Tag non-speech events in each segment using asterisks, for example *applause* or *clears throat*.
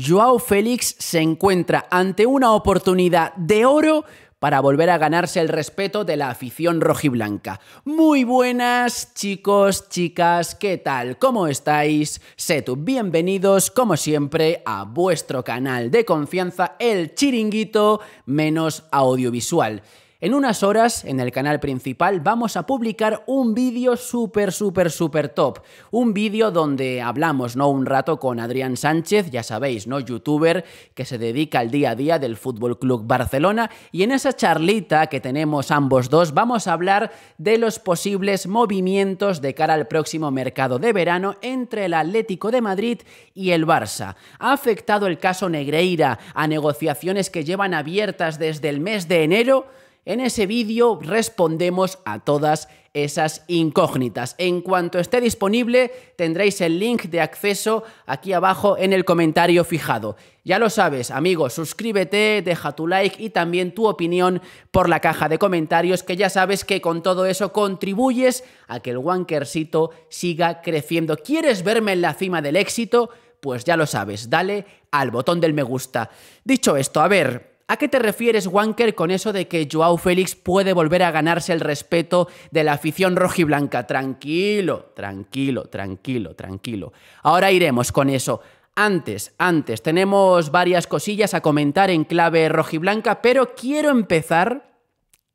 Joao Félix se encuentra ante una oportunidad de oro para volver a ganarse el respeto de la afición rojiblanca. Muy buenas chicos, chicas, ¿qué tal? ¿Cómo estáis? Setu, bienvenidos como siempre a vuestro canal de confianza, el chiringuito menos audiovisual. En unas horas, en el canal principal, vamos a publicar un vídeo súper, súper, súper top. Un vídeo donde hablamos, ¿no? Un rato con Adrián Sánchez, ya sabéis, ¿no? Youtuber que se dedica al día a día del Fútbol Club Barcelona. Y en esa charlita que tenemos ambos dos, vamos a hablar de los posibles movimientos de cara al próximo mercado de verano entre el Atlético de Madrid y el Barça. ¿Ha afectado el caso Negreira a negociaciones que llevan abiertas desde el mes de enero? En ese vídeo respondemos a todas esas incógnitas. En cuanto esté disponible, tendréis el link de acceso aquí abajo en el comentario fijado. Ya lo sabes, amigos, suscríbete, deja tu like y también tu opinión por la caja de comentarios, que ya sabes que con todo eso contribuyes a que el Wankercito siga creciendo. ¿Quieres verme en la cima del éxito? Pues ya lo sabes, dale al botón del me gusta. Dicho esto, a ver, ¿A qué te refieres, Wanker, con eso de que Joao Félix puede volver a ganarse el respeto de la afición rojiblanca? Tranquilo, tranquilo, tranquilo, tranquilo. Ahora iremos con eso. Antes, antes, tenemos varias cosillas a comentar en clave rojiblanca, pero quiero empezar,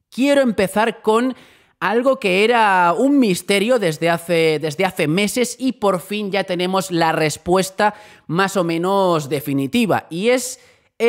quiero empezar con algo que era un misterio desde hace, desde hace meses y por fin ya tenemos la respuesta más o menos definitiva. Y es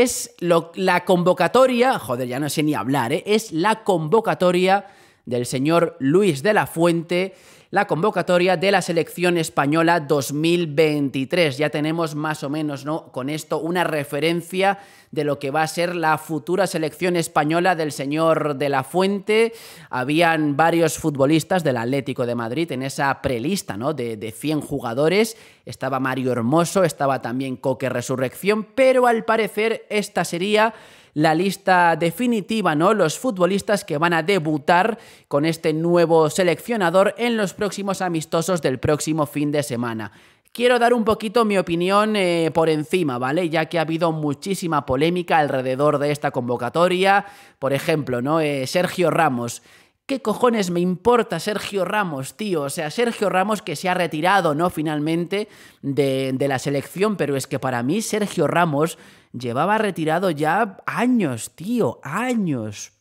es la convocatoria, joder, ya no sé ni hablar, ¿eh? es la convocatoria del señor Luis de la Fuente la convocatoria de la selección española 2023. Ya tenemos más o menos ¿no? con esto una referencia de lo que va a ser la futura selección española del señor de la Fuente. Habían varios futbolistas del Atlético de Madrid en esa prelista ¿no? de, de 100 jugadores. Estaba Mario Hermoso, estaba también Coque Resurrección, pero al parecer esta sería la lista definitiva, ¿no? Los futbolistas que van a debutar con este nuevo seleccionador en los próximos amistosos del próximo fin de semana. Quiero dar un poquito mi opinión eh, por encima, ¿vale? Ya que ha habido muchísima polémica alrededor de esta convocatoria. Por ejemplo, ¿no? Eh, Sergio Ramos ¿Qué cojones me importa Sergio Ramos, tío? O sea, Sergio Ramos que se ha retirado, ¿no? Finalmente de, la selección, pero es que para mí Sergio Ramos llevaba retirado ya años, tío, años.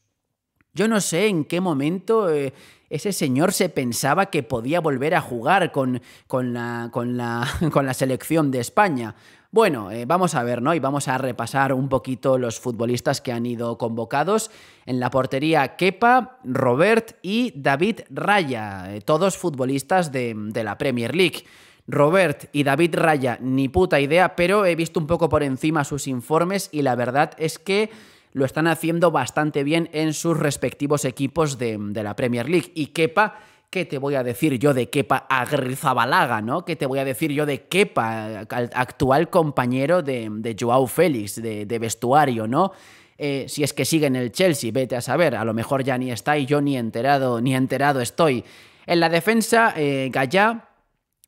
Yo no sé en qué momento eh, ese señor se pensaba que podía volver a jugar con, con, la, con, la, *laughs* con la selección de España. Bueno, eh, vamos a ver, ¿no? Y vamos a repasar un poquito los futbolistas que han ido convocados. En la portería, Kepa, Robert y David Raya, eh, todos futbolistas de, la Premier League. Robert y David Raya, ni puta idea, pero he visto un poco por encima sus informes y la verdad es que lo están haciendo bastante bien en sus respectivos equipos de, de la Premier League. Y Kepa ¿qué te voy a decir yo de Kepa Agrizabalaga, ¿no? ¿Qué te voy a decir yo de Kepa, actual compañero de, Joao Félix, de, vestuario, ¿no? Eh, si es que sigue en el Chelsea, vete a saber, a lo mejor ya ni está y yo ni enterado, ni enterado estoy. En la defensa, Gaya, eh, Gallá,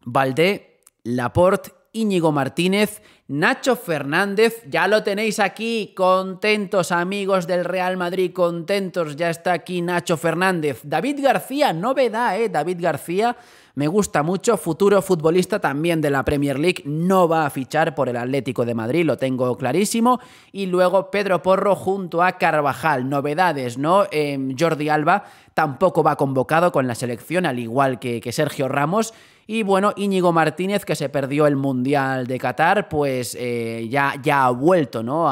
Valdé, Laporte, Íñigo Martínez, Nacho Fernández, ya lo tenéis aquí, contentos amigos del Real Madrid, contentos, ya está aquí Nacho Fernández. David García, novedad, ¿eh? David García me gusta mucho, futuro futbolista también de la Premier League, no va a fichar por el Atlético de Madrid, lo tengo clarísimo. Y luego Pedro Porro junto a Carvajal, novedades, ¿no? Em, Jordi Alba tampoco va convocado con la selección, al igual que, que Sergio Ramos. Y bueno, Íñigo Martínez, que se perdió el Mundial de Qatar, pues eh, ya, ya ha vuelto ¿no?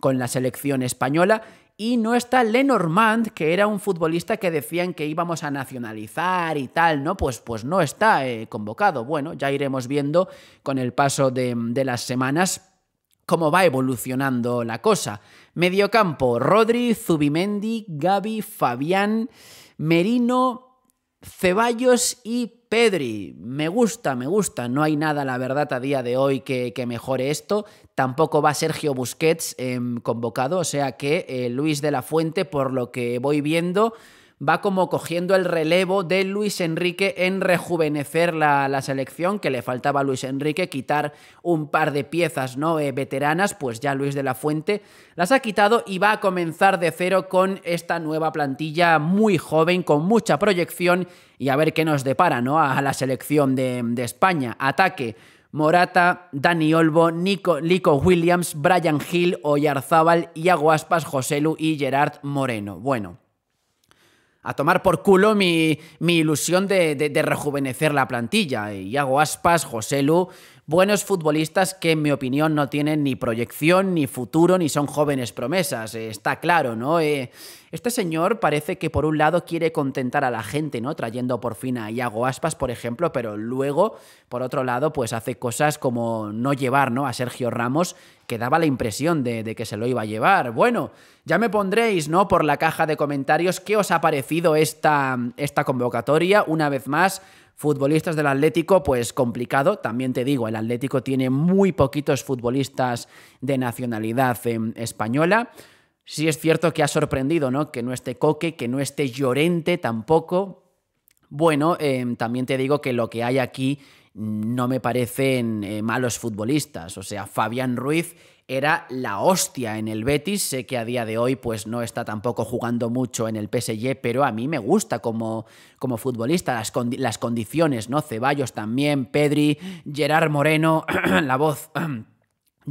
con la selección española y no está Lenormand, que era un futbolista que decían que íbamos a nacionalizar y tal, ¿no? Pues, pues no está eh, convocado. Bueno, ya iremos viendo con el paso de, las semanas cómo va evolucionando la cosa. Mediocampo, Rodri, Zubimendi, Gaby, Fabián, Merino, Ceballos y Pedri, me gusta, me gusta. No hay nada, la verdad, a día de hoy que, que mejore esto. Tampoco va Sergio Busquets em, convocado, o sea que eh, Luis de la Fuente, por lo que voy viendo, va como cogiendo el relevo de Luis Enrique en rejuvenecer la, la selección, que le faltaba a Luis Enrique quitar un par de piezas ¿no? Eh, veteranas, pues ya Luis de la Fuente las ha quitado y va a comenzar de cero con esta nueva plantilla muy joven, con mucha proyección y a ver qué nos depara ¿no? a, la selección de, España. Ataque. Morata, Dani Olbo, Nico, Williams, Brian Hill, Oyarzábal, Iago José Joselu y Gerard Moreno. Bueno, a tomar por culo mi, ilusión de, de, rejuvenecer la plantilla. Y hago aspas, José Lu, buenos futbolistas que en mi opinión no tienen ni proyección, ni futuro, ni son jóvenes promesas. Eh, está claro, ¿no? Eh, este señor parece que por un lado quiere contentar a la gente, ¿no? Trayendo por fin a Iago Aspas, por ejemplo, pero luego, por otro lado, pues hace cosas como no llevar, ¿no? A Sergio Ramos, que daba la impresión de, que se lo iba a llevar. Bueno, ya me pondréis, ¿no? Por la caja de comentarios qué os ha parecido esta, esta convocatoria. Una vez más, Futbolistas del Atlético, pues complicado. También te digo, el Atlético tiene muy poquitos futbolistas de nacionalidad eh, española. Sí es cierto que ha sorprendido, ¿no? Que no esté Coque, que no esté Llorente tampoco. Bueno, eh, también te digo que lo que hay aquí no me parecen eh, malos futbolistas. O sea, Fabián Ruiz era la hostia en el Betis. Sé que a día de hoy pues no está tampoco jugando mucho en el PSG, pero a mí me gusta como, como futbolista las, condiciones, ¿no? Ceballos también, Pedri, Gerard Moreno, *clears throat* la voz, *clears throat*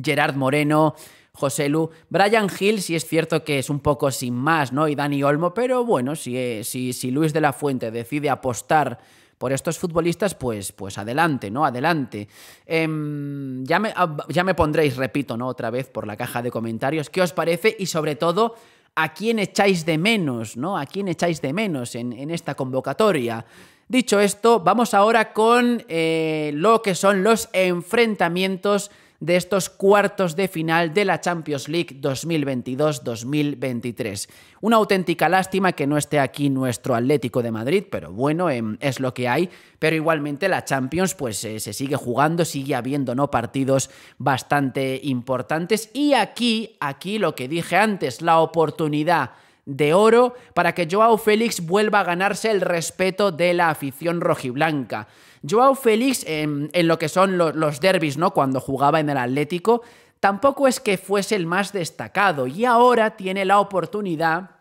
Gerard Moreno. José Lu. Brian Hill sí es cierto que es un poco sin más, ¿no? Y Dani Olmo, pero bueno, si, eh, si Luis de la Fuente decide apostar por estos futbolistas, pues, pues adelante, ¿no? Adelante. Em, ya, me, ah, ya me pondréis, repito, ¿no? Otra vez por la caja de comentarios, qué os parece y sobre todo a quién echáis de menos, ¿no? A quién echáis de menos en, esta convocatoria. Dicho esto, vamos ahora con eh, lo que son los enfrentamientos de estos cuartos de final de la Champions League 2022-2023. Una auténtica lástima que no esté aquí nuestro Atlético de Madrid, pero bueno, em, es lo que hay. Pero igualmente la Champions pues eh, se sigue jugando, sigue habiendo ¿no? partidos bastante importantes. Y aquí, aquí lo que dije antes, la oportunidad de oro para que Joao Félix vuelva a ganarse el respeto de la afición rojiblanca. Joao Félix, en, lo que son los, los derbis, ¿no? Cuando jugaba en el Atlético, tampoco es que fuese el más destacado y ahora tiene la oportunidad,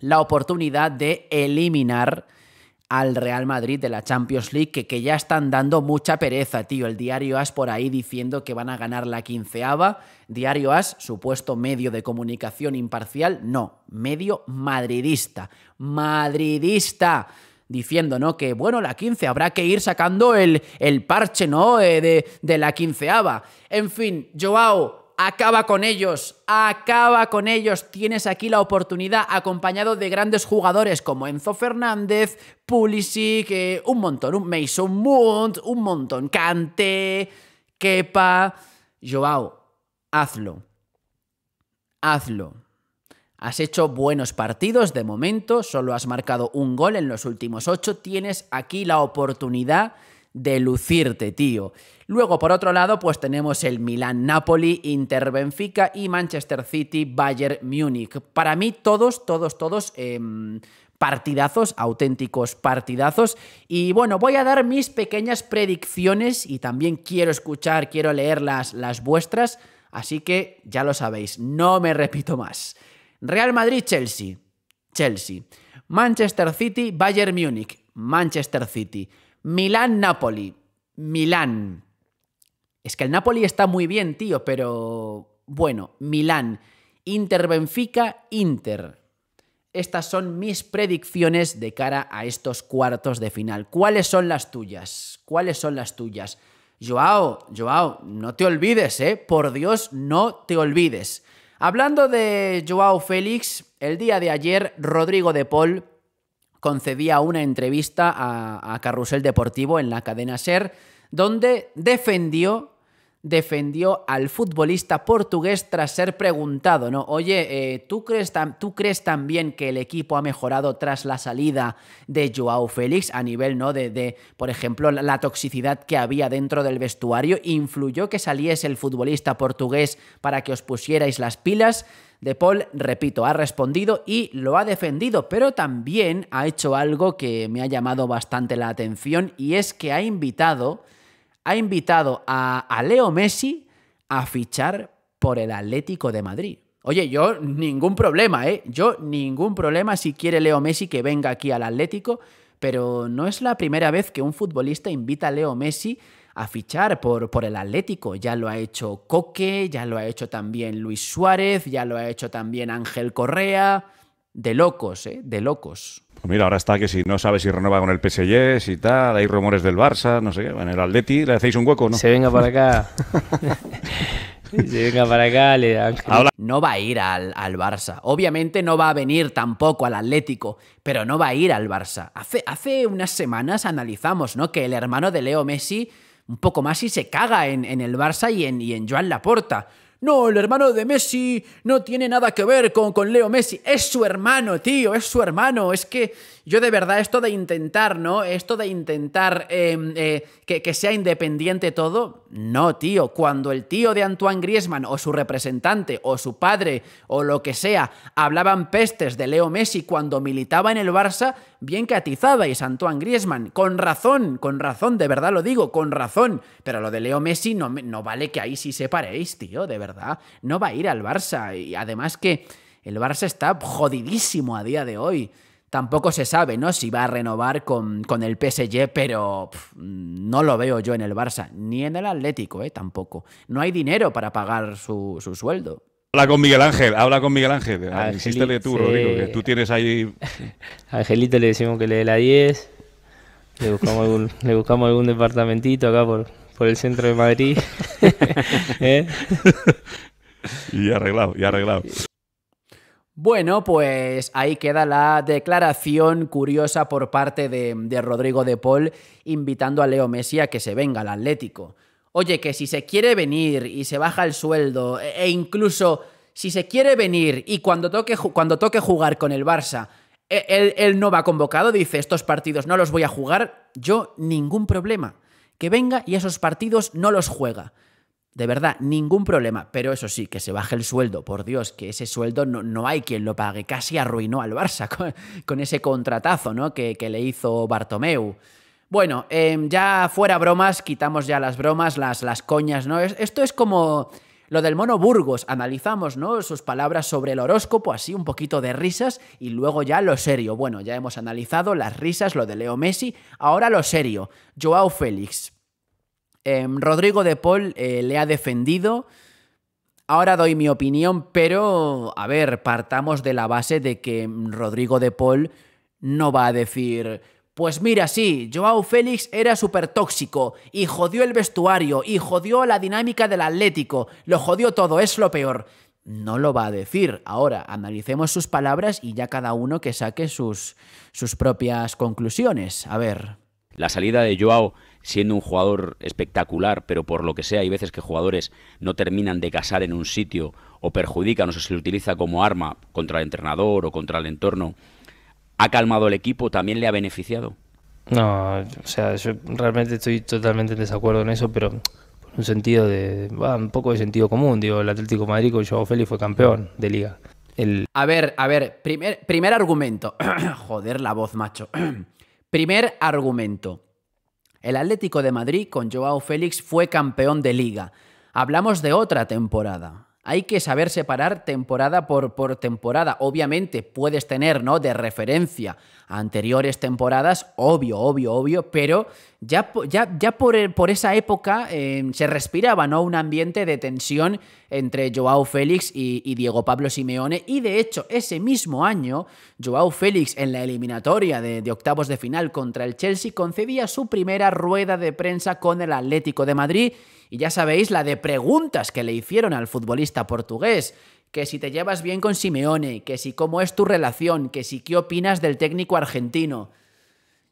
la oportunidad de eliminar al Real Madrid de la Champions League, que, que, ya están dando mucha pereza, tío. El diario As por ahí diciendo que van a ganar la quinceava. Diario As, supuesto medio de comunicación imparcial, no, medio madridista. Madridista diciendo, ¿no? Que bueno, la 15 habrá que ir sacando el, parche, ¿no? Eh, de, de, la quinceava. En fin, Joao, acaba con ellos, acaba con ellos. Tienes aquí la oportunidad acompañado de grandes jugadores como Enzo Fernández, Pulisic, eh, un montón, un Mason Mount, un montón, Kante, Kepa. Joao, hazlo. Hazlo Has hecho buenos partidos de momento, solo has marcado un gol en los últimos ocho, tienes aquí la oportunidad de lucirte, tío. Luego, por otro lado, pues tenemos el Milan-Napoli, Inter-Benfica y Manchester City-Bayern Múnich. Para mí, todos, todos, todos... Em, partidazos, auténticos partidazos. Y bueno, voy a dar mis pequeñas predicciones y también quiero escuchar, quiero leer las vuestras. Así que ya lo sabéis, no me repito más. Real Madrid-Chelsea, Chelsea. Manchester City-Bayern Múnich, Manchester City. Milán-Napoli, Milán. Es que el Napoli está muy bien, tío, pero bueno, Milán. Inter-Benfica-Inter. Estas son mis predicciones de cara a estos cuartos de final. ¿Cuáles son las tuyas? ¿Cuáles son las tuyas? Joao, Joao, no te olvides, ¿eh? Por Dios, no te olvides. Hablando de Joao Félix, el día de ayer Rodrigo de Paul concedía una entrevista a, a Carrusel Deportivo en la cadena SER, donde defendió defendió al futbolista portugués tras ser preguntado, ¿no? Oye, eh, ¿tú, crees ¿tú, crees también que el equipo ha mejorado tras la salida de Joao Félix a nivel, ¿no? De, de, por ejemplo, la toxicidad que había dentro del vestuario. ¿Influyó que saliese el futbolista portugués para que os pusierais las pilas? De Paul, repito, ha respondido y lo ha defendido, pero también ha hecho algo que me ha llamado bastante la atención y es que ha invitado ha invitado a, Leo Messi a fichar por el Atlético de Madrid. Oye, yo ningún problema, ¿eh? Yo ningún problema si quiere Leo Messi que venga aquí al Atlético, pero no es la primera vez que un futbolista invita a Leo Messi a fichar por, por, el Atlético. Ya lo ha hecho Coque, ya lo ha hecho también Luis Suárez, ya lo ha hecho también Ángel Correa de locos, ¿eh? De locos. Pues mira, ahora está que si no sabe si renueva con el PSG, si tal, hay rumores del Barça, no sé En Bueno, el Atleti, ¿le hacéis un hueco no? Se venga para acá. *laughs* Se venga para acá, le No va a ir al, Barça. Obviamente no va a venir tampoco al Atlético, pero no va a ir al Barça. Hace, hace unas semanas analizamos, ¿no? Que el hermano de Leo Messi, un poco más, y se caga en, el Barça y en, y en Joan Laporta. No, el hermano de Messi no tiene nada que ver con, con, Leo Messi. Es su hermano, tío, es su hermano. Es que yo de verdad, esto de intentar, ¿no? Esto de intentar em, eh, que, sea independiente todo, no, tío. Cuando el tío de Antoine Griezmann o su representante o su padre o lo que sea hablaban pestes de Leo Messi cuando militaba en el Barça, bien que y Antoine Griezmann. Con razón, con razón, de verdad lo digo, con razón. Pero lo de Leo Messi no, no vale que ahí sí separéis, tío, de verdad no va a ir al Barça. Y además que el Barça está jodidísimo a día de hoy. Tampoco se sabe, ¿no? Si va a renovar con, el PSG, pero no lo veo yo en el Barça, ni en el Atlético, ¿eh? Tampoco. No hay dinero para pagar su, sueldo. Habla con Miguel Ángel, habla con Miguel Ángel. Ah, Insístele tú, Rodrigo, tú tienes ahí. *laughs* Angelito le decimos que le dé la 10. Le buscamos algún, le buscamos algún departamentito acá por, por el centro de Madrid. *laughs* ¿Eh? y arreglado, y arreglado. Bueno, pues ahí queda la declaración curiosa por parte de, Rodrigo de Paul invitando a Leo Messi a que se venga al Atlético. Oye, que si se quiere venir y se baja el sueldo, e, e incluso si se quiere venir y cuando toque, cuando toque jugar con el Barça, e, él no va convocado, dice estos partidos no los voy a jugar, yo ningún problema que venga y esos partidos no los juega. De verdad, ningún problema. Pero eso sí, que se baje el sueldo. Por Dios, que ese sueldo no, no hay quien lo pague. Casi arruinó al Barça *laughs* con, ese contratazo ¿no? que, le hizo Bartomeu. Bueno, em, ya fuera bromas, quitamos ya las bromas, las, las coñas, ¿no? esto es como lo del mono Burgos, analizamos, ¿no? Sus palabras sobre el horóscopo, así un poquito de risas y luego ya lo serio. Bueno, ya hemos analizado las risas, lo de Leo Messi, ahora lo serio. Joao Félix. Em, Rodrigo de Paul eh, le ha defendido. Ahora doy mi opinión, pero a ver, partamos de la base de que Rodrigo de Paul no va a decir pues mira, sí, Joao Félix era súper tóxico y jodió el vestuario y jodió la dinámica del Atlético, lo jodió todo, es lo peor. No lo va a decir. Ahora, analicemos sus palabras y ya cada uno que saque sus, sus propias conclusiones. A ver. La salida de Joao, siendo un jugador espectacular, pero por lo que sea, hay veces que jugadores no terminan de casar en un sitio o perjudican o se le utiliza como arma contra el entrenador o contra el entorno ha calmado el equipo, también le ha beneficiado. No, o sea, yo realmente estoy totalmente en desacuerdo en eso, pero por un sentido de, un poco de sentido común, digo, el Atlético de Madrid con Joao Félix fue campeón de liga. A ver, a ver, primer argumento. *coughs* Joder, la voz, macho. *coughs* primer argumento. El Atlético de Madrid con Joao Félix fue campeón de liga. Hablamos de otra temporada hay que saber separar temporada por, por, temporada. Obviamente puedes tener, ¿no? De referencia anteriores temporadas, obvio, obvio, obvio, pero ya, ya, ya por, por, esa época eh, se respiraba, ¿no? Un ambiente de tensión entre Joao Félix y, Diego Pablo Simeone. Y de hecho, ese mismo año, Joao Félix en la eliminatoria de, de octavos de final contra el Chelsea concedía su primera rueda de prensa con el Atlético de Madrid y ya sabéis la de preguntas que le hicieron al futbolista portugués, que si te llevas bien con Simeone, que si cómo es tu relación, que si qué opinas del técnico argentino.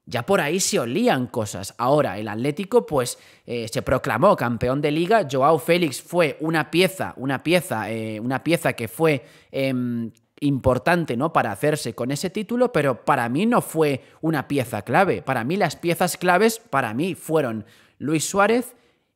Ya por ahí se olían cosas. Ahora, el Atlético, pues, eh, se proclamó campeón de liga. Joao Félix fue una pieza, una pieza, eh, una pieza que fue em, importante, ¿no? Para hacerse con ese título, pero para mí no fue una pieza clave. Para mí, las piezas claves, para mí, fueron Luis Suárez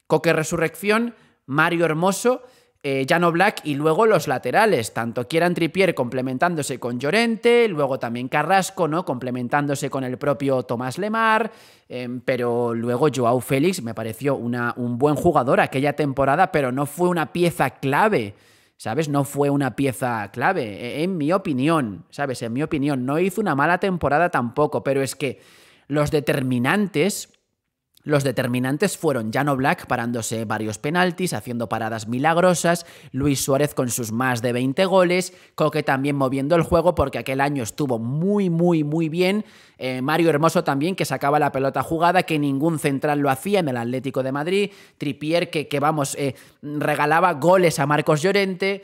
Coque Resurrección, Mario Hermoso, eh, Jano Black y luego los laterales, tanto Kieran Tripier complementándose con Llorente, luego también Carrasco, ¿no? Complementándose con el propio Tomás Lemar, em, pero luego Joao Félix me pareció una, un buen jugador aquella temporada, pero no fue una pieza clave. ¿Sabes? No fue una pieza clave, e, en mi opinión, ¿sabes? En mi opinión, no hizo una mala temporada tampoco, pero es que los determinantes los determinantes fueron Jano Black parándose varios penaltis, haciendo paradas milagrosas, Luis Suárez con sus más de 20 goles, Coque también moviendo el juego porque aquel año estuvo muy, muy, muy bien, eh, Mario Hermoso también que sacaba la pelota jugada, que ningún central lo hacía en el Atlético de Madrid, Tripier que, vamos, eh, regalaba goles a Marcos Llorente.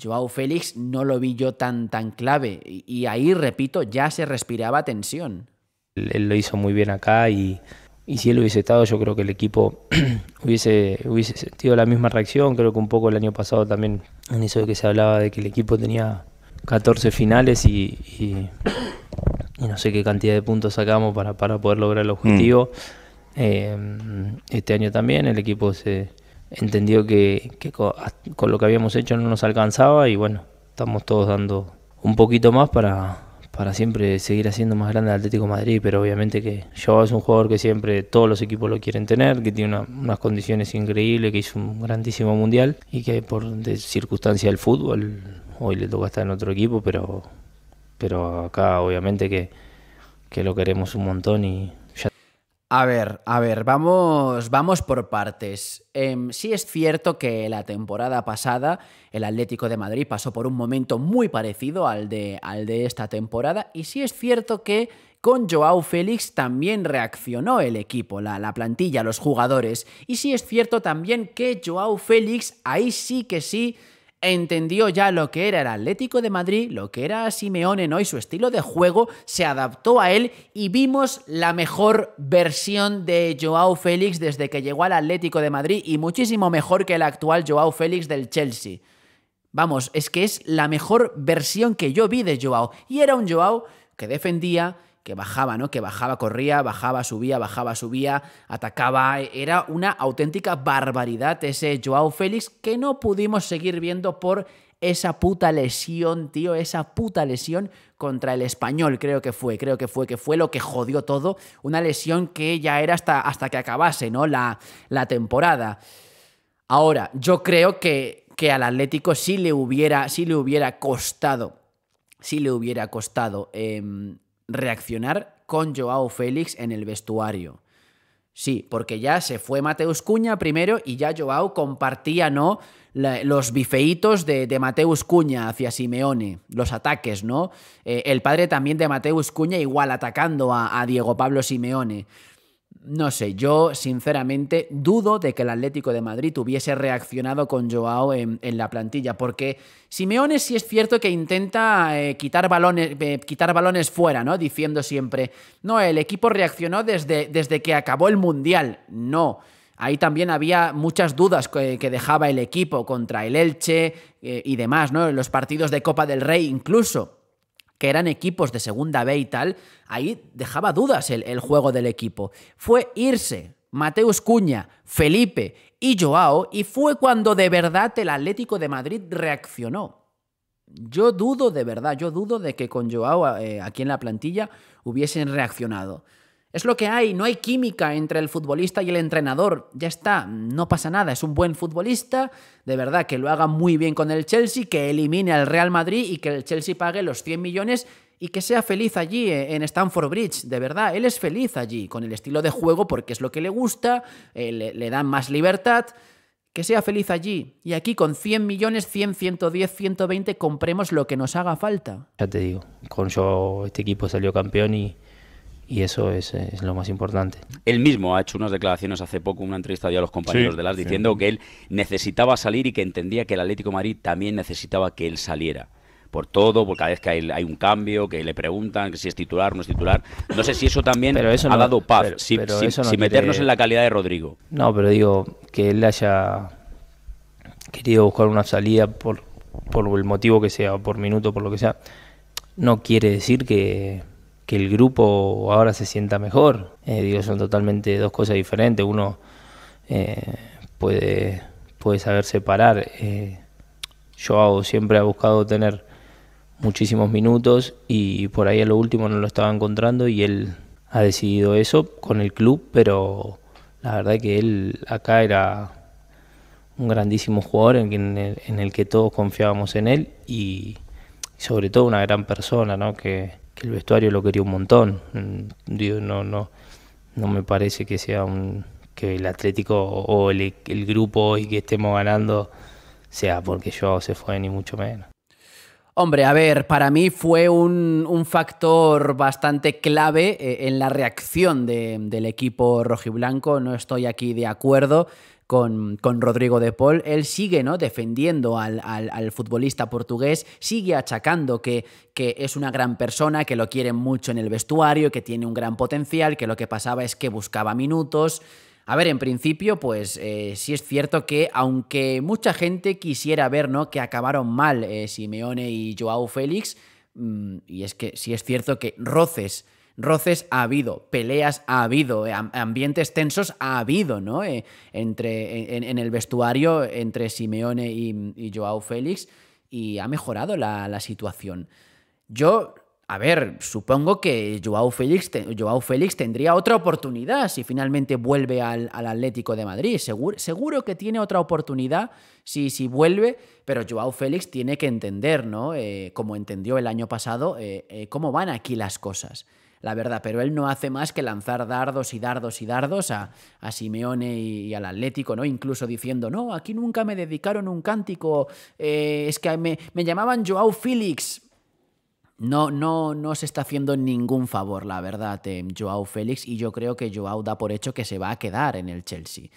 Joao Félix no lo vi yo tan, tan clave y, y ahí, repito, ya se respiraba tensión. Él lo hizo muy bien acá y y si él hubiese estado, yo creo que el equipo *clears throat* hubiese, sentido la misma reacción. Creo que un poco el año pasado también, en eso de que se hablaba de que el equipo tenía 14 finales y, no sé qué cantidad de puntos sacamos para, poder lograr el objetivo. Mm. Eh, este año también el equipo se entendió que, con lo que habíamos hecho no nos alcanzaba y bueno, estamos todos dando un poquito más para, para siempre seguir haciendo más grande el Atlético Madrid, pero obviamente que Joao es un jugador que siempre todos los equipos lo quieren tener, que tiene unas condiciones increíbles, que hizo un grandísimo mundial y que por circunstancia del fútbol hoy le toca estar en otro equipo, pero, pero acá obviamente que, que lo queremos un montón y, a ver, a ver, vamos, vamos por partes. Em, sí es cierto que la temporada pasada el Atlético de Madrid pasó por un momento muy parecido al de, al de esta temporada y sí es cierto que con Joao Félix también reaccionó el equipo, la, la, plantilla, los jugadores. Y sí es cierto también que Joao Félix, ahí sí que sí, entendió ya lo que era el Atlético de Madrid, lo que era Simeone en hoy su estilo de juego, se adaptó a él y vimos la mejor versión de Joao Félix desde que llegó al Atlético de Madrid y muchísimo mejor que el actual Joao Félix del Chelsea. Vamos, es que es la mejor versión que yo vi de Joao y era un Joao que defendía, que bajaba, ¿no? Que bajaba, corría, bajaba, subía, bajaba, subía, atacaba. Era una auténtica barbaridad ese Joao Félix que no pudimos seguir viendo por esa puta lesión, tío, esa puta lesión contra el español, creo que fue, creo que fue, que fue lo que jodió todo, una lesión que ya era hasta, hasta que acabase, ¿no? La, la temporada. Ahora, yo creo que, que al Atlético sí le hubiera, le hubiera costado, sí le hubiera costado em, reaccionar con Joao Félix en el vestuario. Sí, porque ya se fue Mateus Cuña primero y ya Joao compartía, ¿no? los bifeitos de, Mateus Cuña hacia Simeone, los ataques, ¿no? Eh, el padre también de Mateus Cuña igual atacando a, a Diego Pablo Simeone. No sé, yo sinceramente dudo de que el Atlético de Madrid hubiese reaccionado con Joao en, la plantilla, porque Simeone sí es cierto que intenta eh, quitar, balones, eh, quitar balones fuera, ¿no? Diciendo siempre, no, el equipo reaccionó desde, desde que acabó el Mundial. No. Ahí también había muchas dudas que, dejaba el equipo contra el Elche eh, y demás, ¿no? Los partidos de Copa del Rey incluso que eran equipos de segunda B y tal, ahí dejaba dudas el, juego del equipo. Fue irse Mateus Cuña, Felipe y Joao, y fue cuando de verdad el Atlético de Madrid reaccionó. Yo dudo de verdad, yo dudo de que con Joao eh, aquí en la plantilla hubiesen reaccionado. Es lo que hay, no hay química entre el futbolista y el entrenador. Ya está, no pasa nada, es un buen futbolista, de verdad, que lo haga muy bien con el Chelsea, que elimine al Real Madrid y que el Chelsea pague los 100 millones y que sea feliz allí eh, en Stamford Bridge, de verdad, él es feliz allí con el estilo de juego porque es lo que le gusta, eh, le, le, dan más libertad, que sea feliz allí. Y aquí con 100 millones, 100, 110, 120 compremos lo que nos haga falta. Ya te digo, con yo este equipo salió campeón y y eso es, lo más importante. Él mismo ha hecho unas declaraciones hace poco, una entrevista a los compañeros de las diciendo que él necesitaba salir y que entendía que el Atlético de Madrid también necesitaba que él saliera. Por todo, por cada vez que hay, un cambio, que le preguntan que si es titular o no es titular. No sé si eso también ha dado paz, si, meternos en la calidad de Rodrigo. No, pero digo que él haya querido buscar una salida por, por el motivo que sea, por minuto, por lo que sea, no quiere decir que, que el grupo ahora se sienta mejor. Eh, digo, son totalmente dos cosas diferentes. Uno eh, puede, puede saber separar. Eh, yo siempre he buscado tener muchísimos minutos y por ahí a lo último no lo estaba encontrando y él ha decidido eso con el club, pero la verdad que él acá era un grandísimo jugador en el, que todos confiábamos en él y, y sobre todo una gran persona, ¿no? Que, el vestuario lo quería un montón. no, no, no me parece que sea un que el Atlético o el, grupo hoy que estemos ganando sea porque yo se fue, ni mucho menos. Hombre, a ver, para mí fue un, factor bastante clave eh, en la reacción del equipo rojiblanco. No estoy aquí de acuerdo con, Rodrigo de Paul, él sigue ¿no? defendiendo al, al, futbolista portugués, sigue achacando que, que es una gran persona, que lo quieren mucho en el vestuario, que tiene un gran potencial, que lo que pasaba es que buscaba minutos. A ver, en principio, pues eh, sí es cierto que aunque mucha gente quisiera ver ¿no? que acabaron mal eh, Simeone y Joao Félix, mm, y es que sí es cierto que roces roces ha habido, peleas ha habido, eh, ambientes tensos ha habido, ¿no? Eh, entre, en, el vestuario entre Simeone y, Joao Félix y ha mejorado la, situación. Yo, a ver, supongo que Joao Félix, Joao Félix tendría otra oportunidad si finalmente vuelve al, Atlético de Madrid. Seguro, que tiene otra oportunidad si, vuelve, pero Joao Félix tiene que entender, ¿no? Eh, como entendió el año pasado, cómo van aquí las cosas la verdad, pero él no hace más que lanzar dardos y dardos y dardos a, a Simeone y, al Atlético, ¿no? Incluso diciendo, no, aquí nunca me dedicaron un cántico, eh, es que me, llamaban Joao Félix. No, no, no se está haciendo ningún favor, la verdad, em, Joao Félix, y yo creo que Joao da por hecho que se va a quedar en el Chelsea.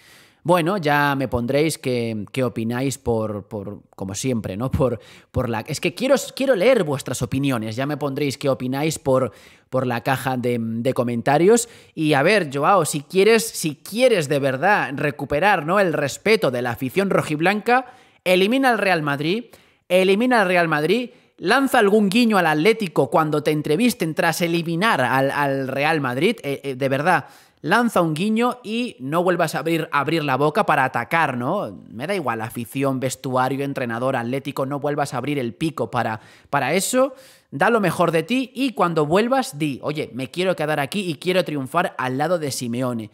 Bueno, ya me pondréis que, opináis por, por, como siempre, ¿no? *laughs* Por, por la... Es que quiero, quiero leer vuestras opiniones, ya me pondréis qué opináis por, por la caja de, comentarios. Y a ver, Joao, si quieres, si quieres de verdad recuperar ¿no? el respeto de la afición rojiblanca, elimina al Real Madrid, elimina al Real Madrid, lanza algún guiño al Atlético cuando te entrevisten tras eliminar al, Real Madrid. Eh, eh, de verdad, lanza un guiño y no vuelvas a abrir, abrir la boca para atacar, ¿no? Me da igual, afición, vestuario, entrenador, atlético, no vuelvas a abrir el pico para, para eso. Da lo mejor de ti y cuando vuelvas di, oye, me quiero quedar aquí y quiero triunfar al lado de Simeone.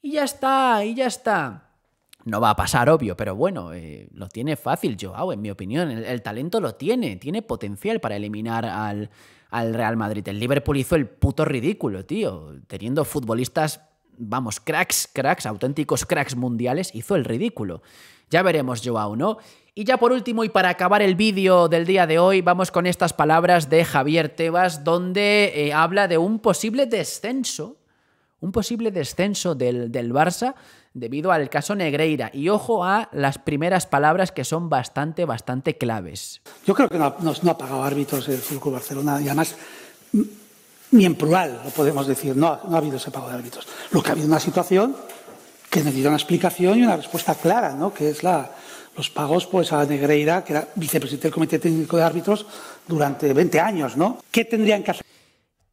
Y ya está, y ya está. No va a pasar, obvio, pero bueno, eh, lo tiene fácil Joao, en mi opinión. el, talento lo tiene, tiene potencial para eliminar al, al Real Madrid. El Liverpool hizo el puto ridículo, tío, teniendo futbolistas vamos, cracks, cracks, auténticos cracks mundiales, hizo el ridículo. Ya veremos Joao, ¿no? Y ya por último, y para acabar el vídeo del día de hoy, vamos con estas palabras de Javier Tebas, donde eh, habla de un posible descenso, un posible descenso del, del Barça debido al caso Negreira. Y ojo a las primeras palabras que son bastante, bastante claves. Yo creo que no, no, ha pagado árbitros el Fútbol Barcelona y además ni en plural lo podemos decir, no, no ha habido ese pago de árbitros. Lo que ha habido una situación que necesita una explicación y una respuesta clara, ¿no? que es la, los pagos pues, a Negreira, que era vicepresidente del Comité Técnico de Árbitros durante 20 años. ¿no? ¿Qué tendrían que hacer?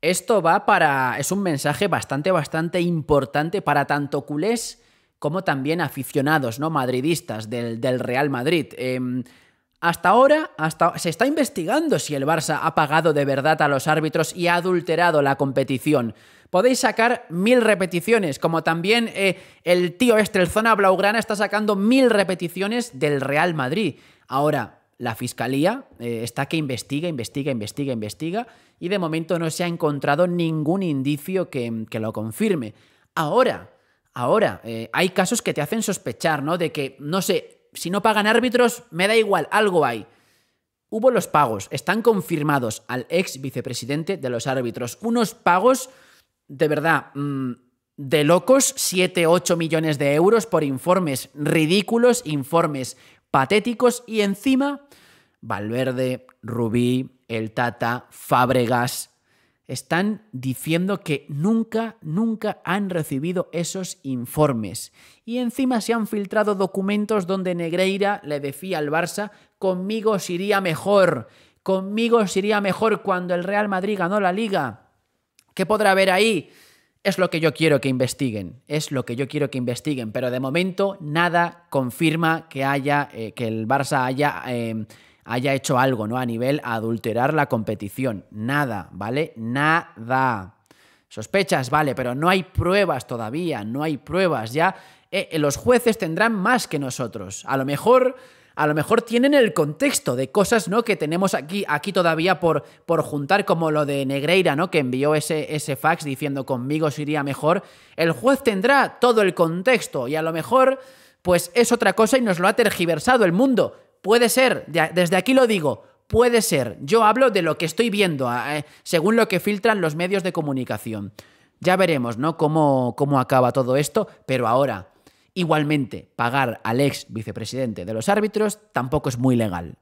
Esto va para. es un mensaje bastante, bastante importante para tanto culés como también aficionados ¿no? madridistas del, Real Madrid. Em, hasta ahora hasta, se está investigando si el Barça ha pagado de verdad a los árbitros y ha adulterado la competición. Podéis sacar mil repeticiones, como también eh, el tío este, Zona Blaugrana, está sacando mil repeticiones del Real Madrid. Ahora, la fiscalía eh, está que investiga, investiga, investiga, investiga, y de momento no se ha encontrado ningún indicio que lo confirme. Ahora, Ahora, eh, hay casos que te hacen sospechar, ¿no? De que, no sé, si no pagan árbitros, me da igual, algo hay. Hubo los pagos, están confirmados al ex vicepresidente de los árbitros. Unos pagos, de verdad, mm, de locos, 7, 8 millones de euros por informes ridículos, informes patéticos y encima Valverde, Rubí, El Tata, Fábregas, están diciendo que nunca, nunca han recibido esos informes. Y encima se han filtrado documentos donde Negreira le decía al Barça, conmigo os iría mejor, conmigo os iría mejor cuando el Real Madrid ganó la liga. ¿Qué podrá haber ahí? Es lo que yo quiero que investiguen, es lo que yo quiero que investiguen, pero de momento nada confirma que haya, eh, que el Barça haya... Em, haya hecho algo, ¿no? A nivel adulterar la competición. Nada, ¿vale? Nada. Sospechas, vale, pero no hay pruebas todavía, no hay pruebas. Ya eh, eh, los jueces tendrán más que nosotros. A lo mejor a lo mejor tienen el contexto de cosas, ¿no? Que tenemos aquí, aquí todavía por, por juntar, como lo de Negreira, ¿no? Que envió ese, ese fax diciendo conmigo se iría mejor. El juez tendrá todo el contexto y a lo mejor, pues es otra cosa y nos lo ha tergiversado el mundo puede ser, desde aquí lo digo, puede ser. Yo hablo de lo que estoy viendo, eh, según lo que filtran los medios de comunicación. Ya veremos, ¿no? Cómo, cómo acaba todo esto, pero ahora, igualmente, pagar al ex vicepresidente de los árbitros tampoco es muy legal.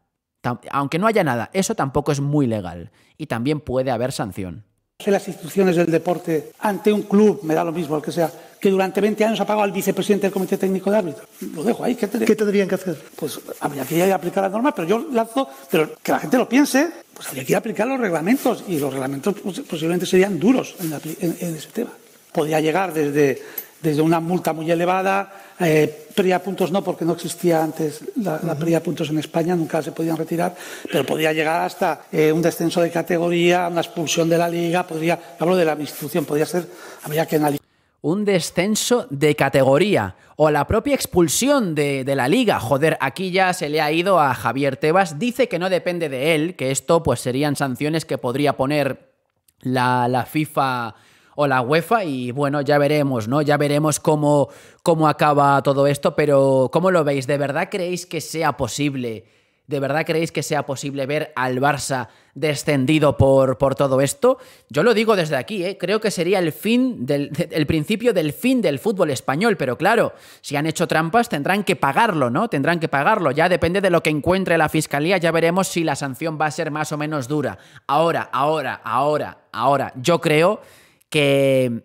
Aunque no haya nada, eso tampoco es muy legal. Y también puede haber sanción. Las instituciones del deporte ante un club, me da lo mismo el que sea, que durante 20 años ha pagado al vicepresidente del Comité Técnico de Árbitros. Lo dejo ahí. ¿Qué, tendrían que hacer? Pues habría que ir a aplicar la norma, pero yo lanzo, pero que la gente lo piense, pues habría que ir a aplicar los reglamentos y los reglamentos posiblemente serían duros en, ese tema. Podría llegar desde, desde una multa muy elevada, eh, puntos no, porque no existía antes la, la puntos en España, nunca se podían retirar, pero podría llegar hasta eh, un descenso de categoría, una expulsión de la liga, podría, hablo de la institución, podría ser, habría que analizar un descenso de categoría o la propia expulsión de, la liga. Joder, aquí ya se le ha ido a Javier Tebas. Dice que no depende de él, que esto pues serían sanciones que podría poner la, FIFA o la UEFA y bueno, ya veremos, ¿no? Ya veremos cómo, cómo acaba todo esto, pero ¿cómo lo veis? ¿De verdad creéis que sea posible? ¿De verdad creéis que sea posible ver al Barça descendido por, por todo esto. Yo lo digo desde aquí, ¿eh? creo que sería el fin del el principio del fin del fútbol español, pero claro, si han hecho trampas tendrán que pagarlo, ¿no? Tendrán que pagarlo. Ya depende de lo que encuentre la fiscalía, ya veremos si la sanción va a ser más o menos dura. Ahora, ahora, ahora, ahora, yo creo que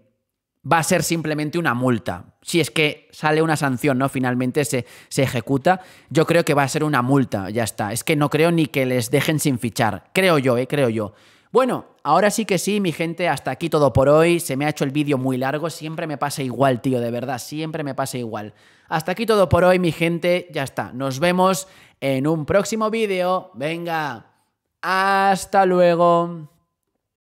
va a ser simplemente una multa. Si es que sale una sanción, ¿no? Finalmente se, se, ejecuta. Yo creo que va a ser una multa, ya está. Es que no creo ni que les dejen sin fichar. Creo yo, ¿eh? Creo yo. Bueno, ahora sí que sí, mi gente, hasta aquí todo por hoy. Se me ha hecho el vídeo muy largo, siempre me pasa igual, tío, de verdad, siempre me pasa igual. Hasta aquí todo por hoy, mi gente, ya está. Nos vemos en un próximo vídeo. Venga, hasta luego.